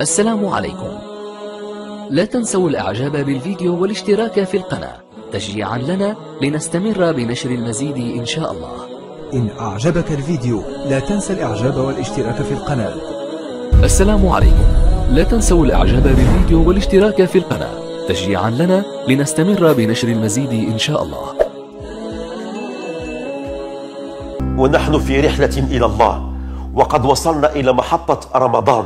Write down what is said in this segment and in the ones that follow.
السلام عليكم لا تنسوا الإعجاب بالفيديو والاشتراك في القناة تشجيعا لنا لنستمر بنشر المزيد إن شاء الله إن أعجبك الفيديو لا تنسى الإعجاب والاشتراك في القناة السلام عليكم لا تنسوا الإعجاب بالفيديو والاشتراك في القناة تشجيعا لنا لنستمر بنشر المزيد إن شاء الله ونحن في رحلة إلى الله وقد وصلنا إلى محطة رمضان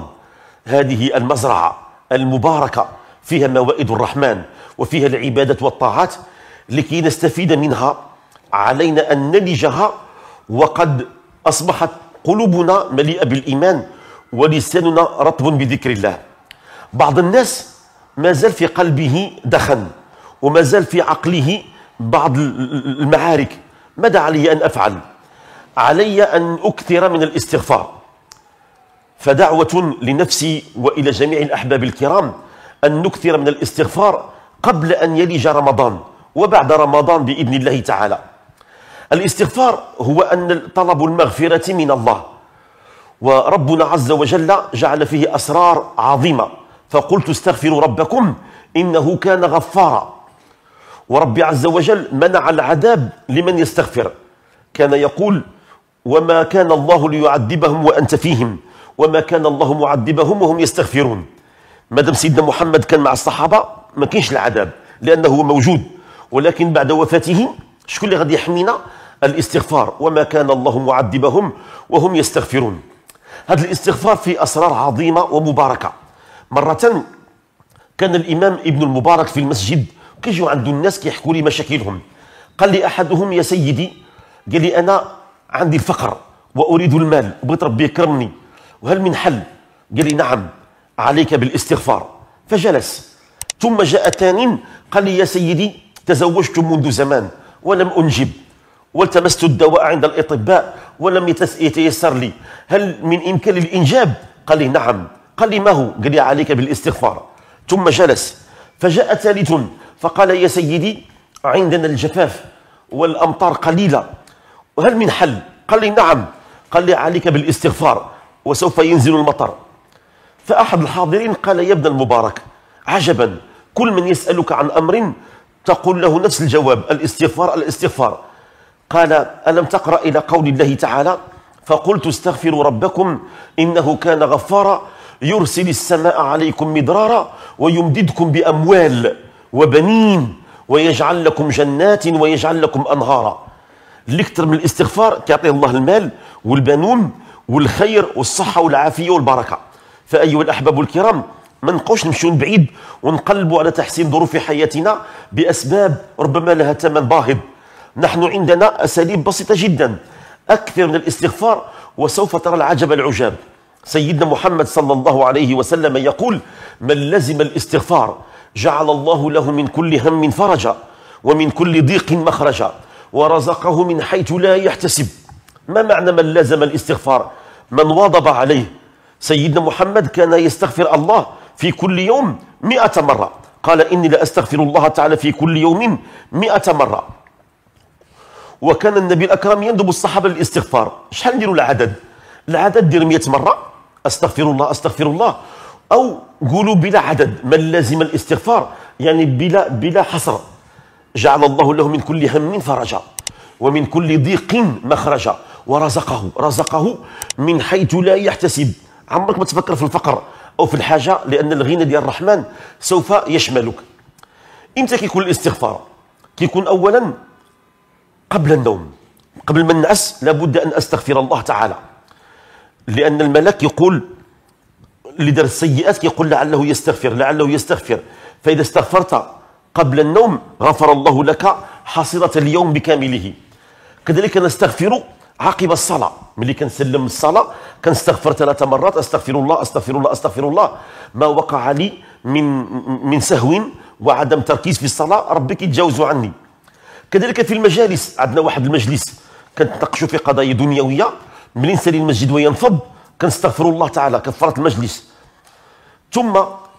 هذه المزرعة المباركة فيها موائد الرحمن وفيها العبادة والطاعات لكي نستفيد منها علينا أن نلجها وقد أصبحت قلوبنا مليئة بالإيمان ولساننا رطب بذكر الله بعض الناس ما زال في قلبه دخن وما زال في عقله بعض المعارك ماذا علي أن أفعل؟ علي أن أكثر من الاستغفار فدعوة لنفسي وإلى جميع الأحباب الكرام أن نكثر من الاستغفار قبل أن يلج رمضان وبعد رمضان بإذن الله تعالى الاستغفار هو أن طلب المغفرة من الله وربنا عز وجل جعل فيه أسرار عظيمة فقلت استغفروا ربكم إنه كان غفارا ورب عز وجل منع العذاب لمن يستغفر كان يقول وما كان الله ليعذبهم وأنت فيهم وما كان الله معذبهم وهم يستغفرون ما دام سيدنا محمد كان مع الصحابه ما كاينش العذاب لانه هو موجود ولكن بعد وفاته شكون اللي غادي يحمينا الاستغفار وما كان الله معذبهم وهم يستغفرون هذا الاستغفار في اسرار عظيمه ومباركه مره كان الامام ابن المبارك في المسجد كيجيو عند الناس كيحكوا لي مشاكلهم قال لي احدهم يا سيدي قال لي انا عندي الفقر واريد المال وبغيت ربي يكرمني وهل من حل قال لي نعم عليك بالاستغفار فجلس ثم جاء ثاني قال لي يا سيدي تزوجت منذ زمان ولم أنجب والتمست الدواء عند الأطباء ولم يتيسر لي هل من إمكان الإنجاب قال لي نعم قال لي ما هو قال لي عليك بالاستغفار ثم جلس فجاء ثالث فقال يا سيدي عندنا الجفاف والأمطار قليلة وهل من حل قال لي نعم قال لي عليك بالاستغفار وسوف ينزل المطر فأحد الحاضرين قال يا ابن المبارك عجبا كل من يسألك عن أمر تقول له نفس الجواب الاستغفار الاستغفار قال ألم تقرأ إلى قول الله تعالى فقلت استغفروا ربكم إنه كان غفارا يرسل السماء عليكم مدرارا ويمددكم بأموال وبنين ويجعل لكم جنات ويجعل لكم أنهارا اللي كثر من الاستغفار كيعطيه الله المال والبنون والخير والصحة والعافية والبركة فأيها الأحباب الكرام ما نبقاوش نمشيو بعيد ونقلبوا على تحسين ظروف حياتنا بأسباب ربما لها ثمن باهظ نحن عندنا أساليب بسيطة جدا أكثر من الاستغفار وسوف ترى العجب العجاب سيدنا محمد صلى الله عليه وسلم يقول من لزم الاستغفار جعل الله له من كل هم فرجا ومن كل ضيق مخرجا ورزقه من حيث لا يحتسب ما معنى من لازم الاستغفار من واظب عليه سيدنا محمد كان يستغفر الله في كل يوم مئة مرة قال إني لأستغفر الله تعالى في كل يوم مئة مرة وكان النبي الأكرم يندب الصحابة للاستغفار شحال نديروا العدد العدد دير 100 مرة أستغفر الله أستغفر الله أو قولوا بلا عدد من لازم الاستغفار يعني بلا بلا حصر جعل الله له من كل هم فرجا ومن كل ضيق مخرجا ورزقه رزقه من حيث لا يحتسب عمرك ما تفكر في الفقر او في الحاجه لان الغنى ديال الرحمن سوف يشملك امتى كيكون الاستغفار كيكون اولا قبل النوم قبل ما ننعس لابد ان استغفر الله تعالى لان الملك يقول اللي دار السيئات كيقول لعله يستغفر لعله يستغفر فاذا استغفرت قبل النوم غفر الله لك حصيله اليوم بكامله كذلك نستغفر عقب الصلاة ملي كنسلم الصلاة كنستغفر ثلاث مرات أستغفر الله أستغفر الله أستغفر الله ما وقع لي من من سهو وعدم تركيز في الصلاة ربي كيتجاوزوا عني كذلك في المجالس عندنا واحد المجلس كنتناقشوا في قضايا دنيوية ملي نسالي المسجد وينفض كنستغفر الله تعالى كفرت المجلس ثم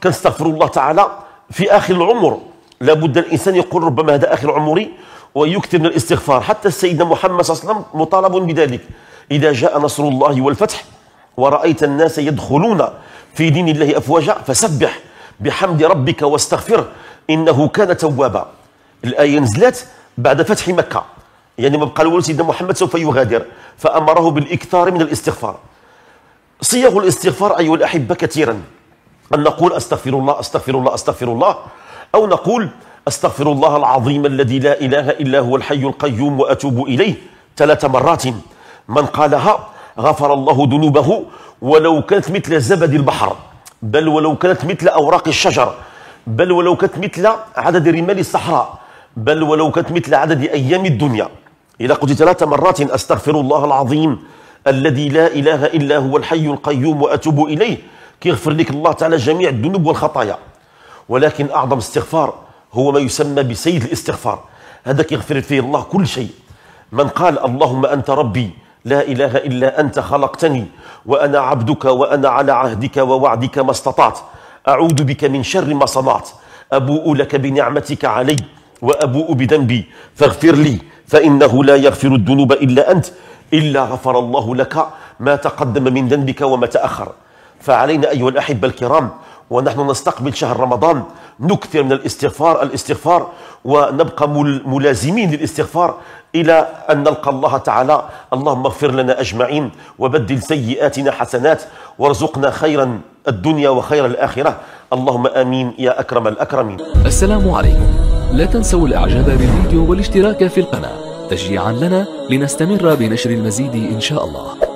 كنستغفر الله تعالى في آخر العمر لابد الإنسان يقول ربما هذا آخر عمري ويكثر من الاستغفار حتى سيدنا محمد صلى الله عليه وسلم مطالب بذلك إذا جاء نصر الله والفتح ورأيت الناس يدخلون في دين الله أفواجا فسبح بحمد ربك واستغفره إنه كان توابا الآية نزلت بعد فتح مكة يعني ما بقى سيدنا محمد سوف يغادر فأمره بالإكثار من الاستغفار صيغ الاستغفار أيها الأحبة كثيرا أن نقول أستغفر الله أستغفر الله أستغفر الله أو نقول أستغفر الله العظيم الذي لا إله إلا هو الحي القيوم وأتوب إليه ثلاث مرات من قالها غفر الله ذنوبه ولو كانت مثل زبد البحر بل ولو كانت مثل أوراق الشجر بل ولو كانت مثل عدد رمال الصحراء بل ولو كانت مثل عدد أيام الدنيا إذا قلت ثلاث مرات أستغفر الله العظيم الذي لا إله إلا هو الحي القيوم وأتوب إليه كيغفر لك الله تعالى جميع الذنوب والخطايا ولكن أعظم استغفار هو ما يسمى بسيد الاستغفار هذا كيغفر فيه الله كل شيء من قال اللهم أنت ربي لا إله إلا أنت خلقتني وأنا عبدك وأنا على عهدك ووعدك ما استطعت أعوذ بك من شر ما صنعت أبوء لك بنعمتك علي وأبوء بذنبي فاغفر لي فإنه لا يغفر الذنوب إلا أنت إلا غفر الله لك ما تقدم من ذنبك وما تأخر فعلينا أيها الأحبة الكرام ونحن نستقبل شهر رمضان نكثر من الاستغفار الاستغفار ونبقى ملازمين للاستغفار إلى أن نلقى الله تعالى اللهم اغفر لنا أجمعين وبدل سيئاتنا حسنات وارزقنا خيرا الدنيا وخير الآخرة اللهم آمين يا أكرم الأكرمين السلام عليكم لا تنسوا الإعجاب بالفيديو والاشتراك في القناة تشجيعا لنا لنستمر بنشر المزيد إن شاء الله